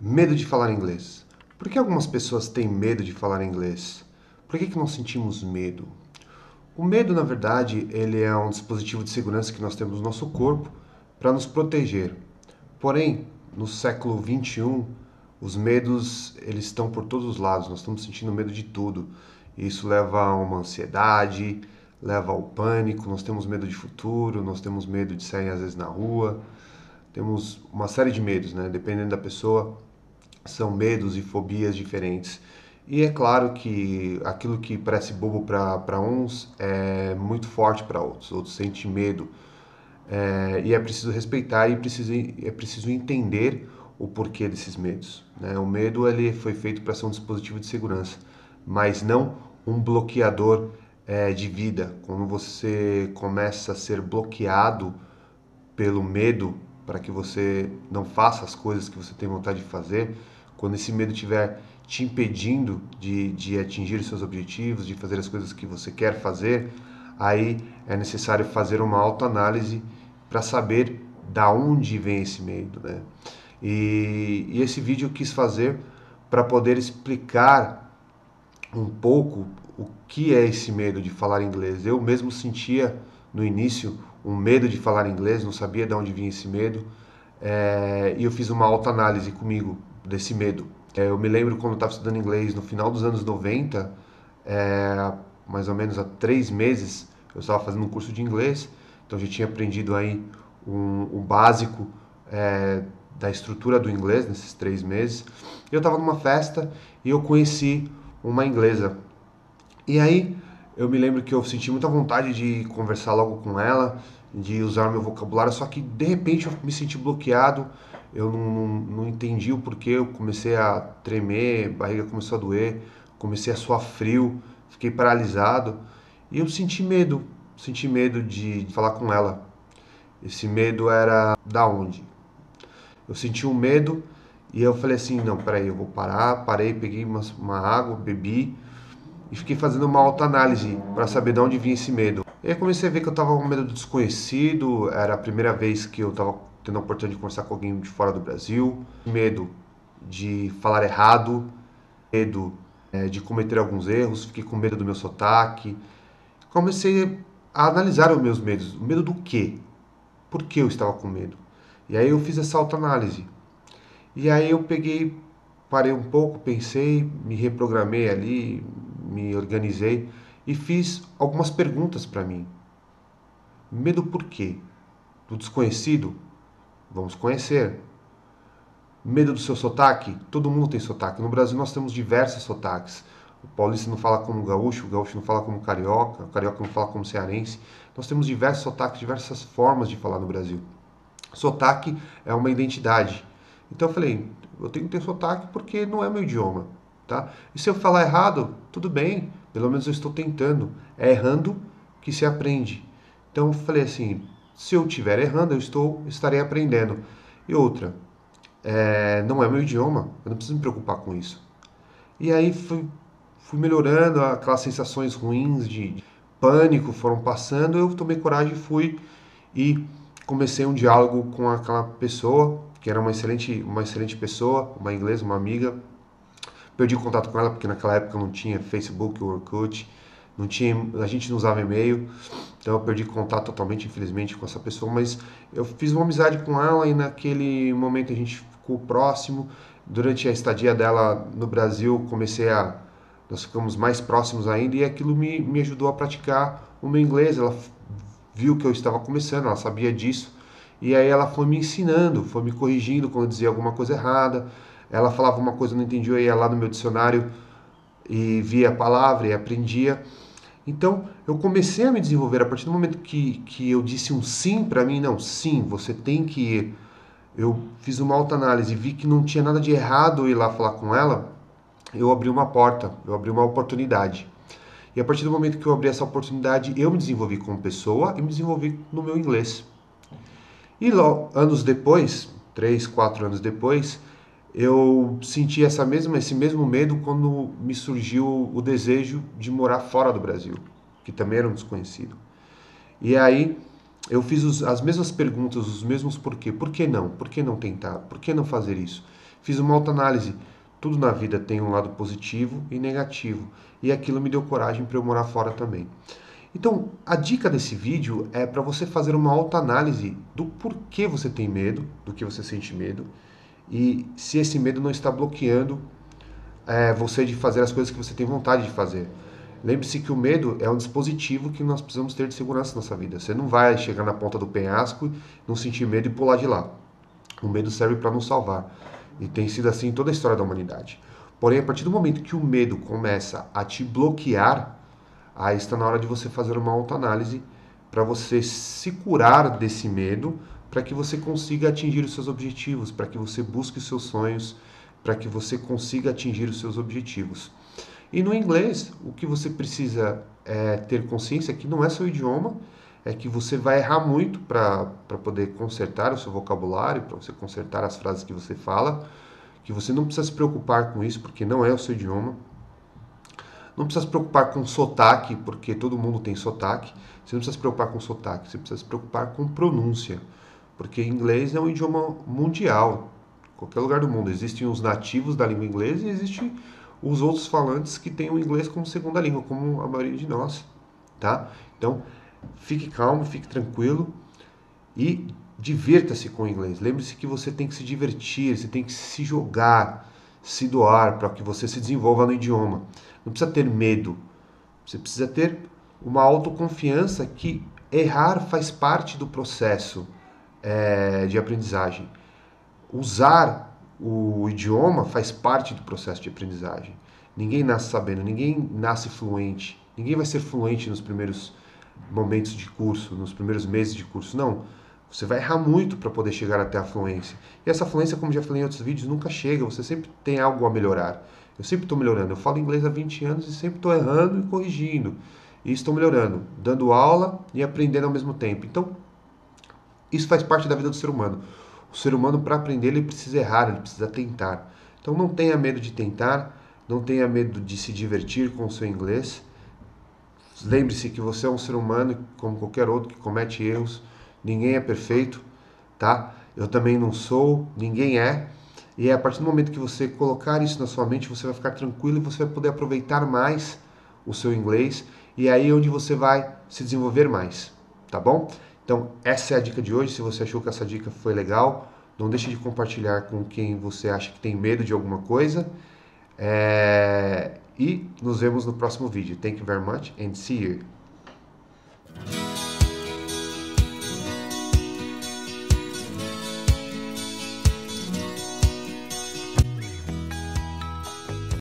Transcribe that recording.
Medo de falar inglês. Por que algumas pessoas têm medo de falar inglês? Por que, que nós sentimos medo? O medo, na verdade, ele é um dispositivo de segurança que nós temos no nosso corpo para nos proteger. Porém, no século 21, os medos eles estão por todos os lados. Nós estamos sentindo medo de tudo. Isso leva a uma ansiedade, leva ao pânico. Nós temos medo de futuro, nós temos medo de sair às vezes na rua. Temos uma série de medos, né? Dependendo da pessoa, são medos e fobias diferentes. E é claro que aquilo que parece bobo para uns é muito forte para outros, outros sentem medo. É, e é preciso respeitar e preciso, é preciso entender o porquê desses medos. Né? O medo ele foi feito para ser um dispositivo de segurança, mas não um bloqueador é, de vida. Quando você começa a ser bloqueado pelo medo, para que você não faça as coisas que você tem vontade de fazer, quando esse medo estiver te impedindo de, de atingir os seus objetivos, de fazer as coisas que você quer fazer, aí é necessário fazer uma autoanálise para saber da onde vem esse medo, né? E, e esse vídeo eu quis fazer para poder explicar um pouco o que é esse medo de falar inglês. Eu mesmo sentia no início um medo de falar inglês, não sabia de onde vinha esse medo, é, e eu fiz uma autoanálise comigo desse medo. É, eu me lembro quando eu estava estudando inglês no final dos anos 90, é, mais ou menos há três meses, eu estava fazendo um curso de inglês, então já tinha aprendido aí o um, um básico é, da estrutura do inglês nesses três meses. Eu estava numa festa e eu conheci uma inglesa. E aí eu me lembro que eu senti muita vontade de conversar logo com ela, de usar meu vocabulário, só que de repente eu me senti bloqueado, eu não, não, não entendi o porquê, eu comecei a tremer, barriga começou a doer, comecei a suar frio, fiquei paralisado e eu senti medo, senti medo de, falar com ela. Esse medo era da onde? Eu senti um medo e eu falei assim, não, peraí, eu vou parar, parei, peguei uma, uma água, bebi, e fiquei fazendo uma autoanálise para saber de onde vinha esse medo. E aí comecei a ver que eu estava com medo do desconhecido, era a primeira vez que eu estava tendo a oportunidade de conversar com alguém de fora do Brasil, medo de falar errado, medo é, de cometer alguns erros, fiquei com medo do meu sotaque. Comecei a analisar os meus medos. O medo do quê? Por que eu estava com medo? E aí eu fiz essa autoanálise. E aí eu peguei, parei um pouco, pensei, me reprogramei ali, me organizei e fiz algumas perguntas para mim. Medo por quê? Do desconhecido? Vamos conhecer. Medo do seu sotaque? Todo mundo tem sotaque. No Brasil nós temos diversos sotaques. O paulista não fala como gaúcho, o gaúcho não fala como carioca, o carioca não fala como cearense. Nós temos diversos sotaques, diversas formas de falar no Brasil. Sotaque é uma identidade. Então eu falei, eu tenho que ter sotaque porque não é meu idioma tá? E se eu falar errado, tudo bem, pelo menos eu estou tentando. É errando que se aprende. Então eu falei assim, se eu estiver errando, eu estou estarei aprendendo. E outra, é, não é meu idioma, eu não preciso me preocupar com isso. E aí fui, fui melhorando, aquelas sensações ruins de pânico foram passando, eu tomei coragem e fui e comecei um diálogo com aquela pessoa, que era uma excelente, uma excelente pessoa, uma inglesa, uma amiga, Perdi contato com ela porque naquela época não tinha Facebook, Orkut, não tinha, a gente não usava e-mail, então eu perdi contato totalmente, infelizmente, com essa pessoa. Mas eu fiz uma amizade com ela e naquele momento a gente ficou próximo. Durante a estadia dela no Brasil, comecei a nós ficamos mais próximos ainda e aquilo me, me ajudou a praticar o meu inglês. Ela viu que eu estava começando, ela sabia disso. E aí ela foi me ensinando, foi me corrigindo quando eu dizia alguma coisa errada. Ela falava uma coisa, eu não entendia, eu ia lá no meu dicionário e via a palavra e aprendia. Então, eu comecei a me desenvolver a partir do momento que, que eu disse um sim para mim, não, sim, você tem que ir. Eu fiz uma autoanálise, vi que não tinha nada de errado eu ir lá falar com ela. Eu abri uma porta, eu abri uma oportunidade. E a partir do momento que eu abri essa oportunidade, eu me desenvolvi como pessoa e me desenvolvi no meu inglês. E anos depois, três, quatro anos depois, eu senti essa mesma, esse mesmo medo quando me surgiu o desejo de morar fora do Brasil, que também era um desconhecido. E aí eu fiz os, as mesmas perguntas, os mesmos porquê. Por que não? Por que não tentar? Por que não fazer isso? Fiz uma autoanálise. Tudo na vida tem um lado positivo e negativo. E aquilo me deu coragem para eu morar fora também. Então, a dica desse vídeo é para você fazer uma autoanálise do porquê você tem medo, do que você sente medo, e se esse medo não está bloqueando é, você de fazer as coisas que você tem vontade de fazer. Lembre-se que o medo é um dispositivo que nós precisamos ter de segurança na nossa vida. Você não vai chegar na ponta do penhasco, não sentir medo e pular de lá. O medo serve para nos salvar. E tem sido assim em toda a história da humanidade. Porém, a partir do momento que o medo começa a te bloquear, aí está na hora de você fazer uma autoanálise para você se curar desse medo, para que você consiga atingir os seus objetivos, para que você busque os seus sonhos, para que você consiga atingir os seus objetivos. E no inglês, o que você precisa é ter consciência é que não é seu idioma, é que você vai errar muito para poder consertar o seu vocabulário, para você consertar as frases que você fala, que você não precisa se preocupar com isso, porque não é o seu idioma. Não precisa se preocupar com sotaque, porque todo mundo tem sotaque. Você não precisa se preocupar com sotaque, você precisa se preocupar com pronúncia porque inglês é um idioma mundial, qualquer lugar do mundo. Existem os nativos da língua inglesa e existem os outros falantes que têm o inglês como segunda língua, como a maioria de nós, tá? Então, fique calmo, fique tranquilo e divirta-se com o inglês. Lembre-se que você tem que se divertir, você tem que se jogar, se doar para que você se desenvolva no idioma. Não precisa ter medo. Você precisa ter uma autoconfiança que errar faz parte do processo é, de aprendizagem. Usar o idioma faz parte do processo de aprendizagem. Ninguém nasce sabendo, ninguém nasce fluente, ninguém vai ser fluente nos primeiros momentos de curso, nos primeiros meses de curso, não. Você vai errar muito para poder chegar até a fluência. E essa fluência, como já falei em outros vídeos, nunca chega, você sempre tem algo a melhorar. Eu sempre estou melhorando. Eu falo inglês há 20 anos e sempre estou errando e corrigindo. E estou melhorando, dando aula e aprendendo ao mesmo tempo. Então, isso faz parte da vida do ser humano. O ser humano, para aprender, ele precisa errar, ele precisa tentar. Então não tenha medo de tentar, não tenha medo de se divertir com o seu inglês. Lembre-se que você é um ser humano, como qualquer outro, que comete erros. Ninguém é perfeito, tá? Eu também não sou, ninguém é. E é a partir do momento que você colocar isso na sua mente, você vai ficar tranquilo e você vai poder aproveitar mais o seu inglês. E aí é onde você vai se desenvolver mais, tá bom? Então, essa é a dica de hoje. Se você achou que essa dica foi legal, não deixe de compartilhar com quem você acha que tem medo de alguma coisa. É... E nos vemos no próximo vídeo. Thank you very much and see you.